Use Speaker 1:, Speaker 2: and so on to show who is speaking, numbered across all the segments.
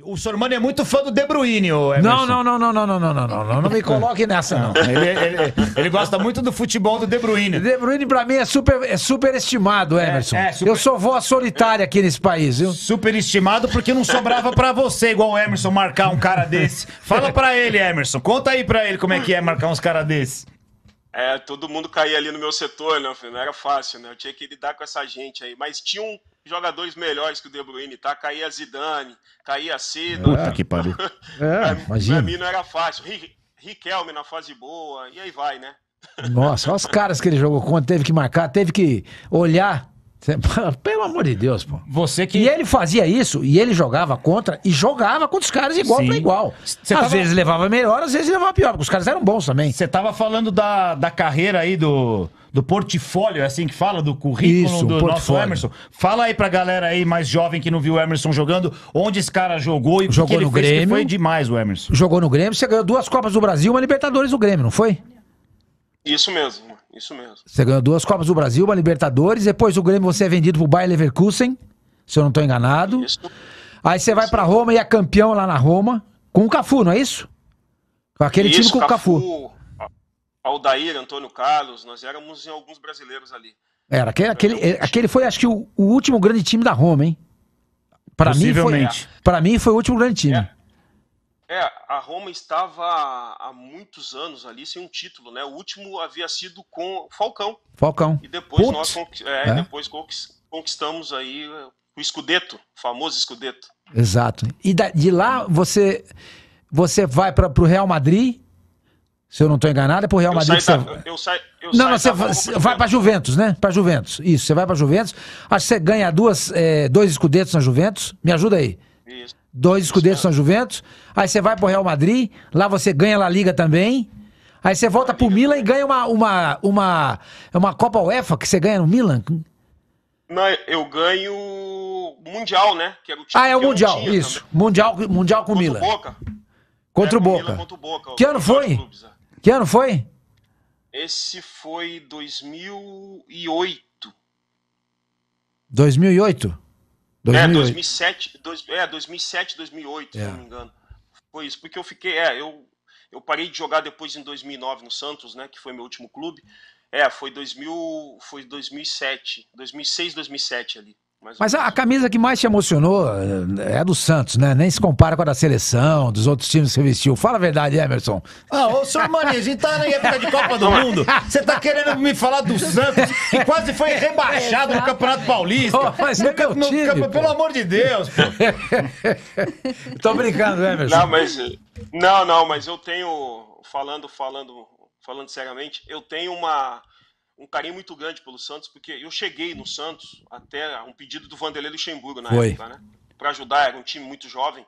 Speaker 1: O seu é muito fã do De Bruyne, ô Emerson. Não, não, não, não, não, não, não, não, não, não, me coloque nessa, não. Ele, ele, ele gosta muito do futebol do De Bruyne. De Bruyne, pra mim, é super, é super estimado, é, Emerson. É, é, super... Eu sou voz solitária aqui nesse país, viu? Super estimado porque não sobrava pra você, igual o Emerson, marcar um cara desse. Fala pra ele, Emerson. Conta aí pra ele como é que é marcar uns cara
Speaker 2: desses. É, todo mundo caía ali no meu setor, né? Não era fácil, né? Eu tinha que lidar com essa gente aí. Mas tinha um jogadores melhores que o De Bruyne, tá? Caía Zidane, caía cedo. Puta que pariu.
Speaker 1: É, pra, pra mim não
Speaker 2: era fácil. Riquelme na fase boa, e aí vai, né?
Speaker 1: Nossa, olha os caras que ele jogou contra, teve que marcar, teve que olhar pelo amor de Deus, pô. Você que... E ele fazia isso, e ele jogava contra, e jogava contra os caras igual Sim. pra igual. Cê às tava... vezes levava melhor, às vezes levava pior, porque os caras eram bons também. Você tava falando da, da carreira aí do, do portfólio, é assim que fala, do currículo Isso, do portfólio. nosso Emerson. Fala aí pra galera aí mais jovem que não viu o Emerson jogando, onde esse cara jogou e jogou que ele no fez, Grêmio, foi demais o Emerson. Jogou no Grêmio, você ganhou duas Copas do Brasil, uma Libertadores do Grêmio, não foi?
Speaker 2: Isso mesmo, isso mesmo.
Speaker 1: Você ganhou duas Copas do Brasil, uma Libertadores, depois o Grêmio você é vendido pro Bayern Leverkusen, se eu não estou enganado. Isso. Aí você vai para Roma e é campeão lá na Roma, com o Cafu, não é isso? Com aquele isso, time com Cafu,
Speaker 2: o Cafu. Aldair, Antônio Carlos, nós éramos em alguns brasileiros ali.
Speaker 1: Era, aquele, aquele, aquele foi acho que o, o último grande time da Roma, hein?
Speaker 2: Para mim foi,
Speaker 1: para mim foi o último grande time. É.
Speaker 2: É, a Roma estava há muitos anos ali sem um título, né? O último havia sido com Falcão. Falcão.
Speaker 1: E depois Putz. nós é, é. depois
Speaker 2: conquistamos aí é, o escudeto, o famoso escudeto.
Speaker 1: Exato. E de lá você você vai para o Real Madrid? Se eu não estou enganado, é para o Real eu Madrid. Saio da, você... eu saio, eu não, não, você vai, vai para Juventus, né? Para Juventus. Isso, você vai para Juventus. Acho que você ganha duas, é, dois escudetos na Juventus. Me ajuda aí dois escudeiros são Juventus. Aí você vai pro Real Madrid, lá você ganha a Liga também. Aí você volta pro Milan e ganha uma, uma, uma, uma Copa UEFA que você ganha no Milan.
Speaker 2: Não, eu ganho Mundial, né? Que era é o time ah, é o Mundial, isso. Também. Mundial,
Speaker 1: mundial com o Milan. Boca. Contra, é, o Boca. contra o Boca. Que ano foi? Clubes, é. Que ano foi?
Speaker 2: Esse foi 2008.
Speaker 1: 2008? 2007,
Speaker 2: é, dois, é, 2007, 2008, é. se não me engano. Foi isso, porque eu fiquei, é, eu, eu parei de jogar depois em 2009 no Santos, né, que foi meu último clube. É, foi 2000, foi 2007, 2006, 2007 ali. Mas a,
Speaker 1: camisa que mais te emocionou eh, é a do Santos, né? Nem se compara com a da seleção, dos outros times que você vestiu. Fala a verdade, Emerson. Ah, ô, senhor Mani, a gente tá na época de Copa do Mundo. Você tá querendo me falar do Santos, que quase foi rebaixado no Campeonato Paulista. Oh, mas é no, meu no, time, pelo amor de Deus, pô. Tô brincando, né, Emerson. Não, mas,
Speaker 2: não, não, mas eu tenho, falando, falando, falando seriamente, eu tenho uma um carinho muito grande pelo Santos, porque eu cheguei no Santos até um pedido do Vanderlei Luxemburgo na Foi. época, né? Para ajudar, era um time muito jovem.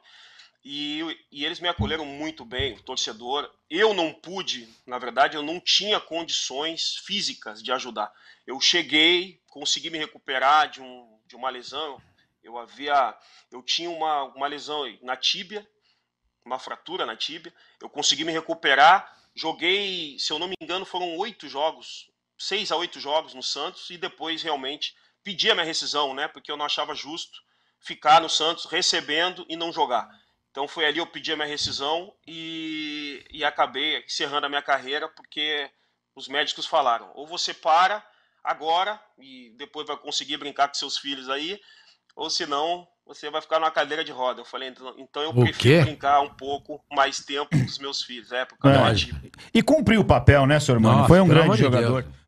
Speaker 2: E, e eles me acolheram muito bem, o torcedor. Eu não pude, na verdade, eu não tinha condições físicas de ajudar. Eu cheguei, consegui me recuperar de, um, de uma lesão. Eu havia, eu tinha uma, uma lesão na tíbia, uma fratura na tíbia. Eu consegui me recuperar. Joguei, se eu não me engano, foram oito jogos seis a oito jogos no Santos e depois realmente pedir a minha rescisão, né? Porque eu não achava justo ficar no Santos recebendo e não jogar. Então foi ali eu pedi a minha rescisão e, e acabei encerrando a minha carreira porque os médicos falaram: ou você para agora e depois vai conseguir brincar com seus filhos aí, ou senão você vai ficar numa cadeira de roda. Eu falei, então, então eu o prefiro quê? brincar um pouco mais tempo com os meus filhos. É, por causa é. E cumpriu o
Speaker 1: papel, né, seu irmão? Nossa, Foi um grande jogador.
Speaker 2: Deus.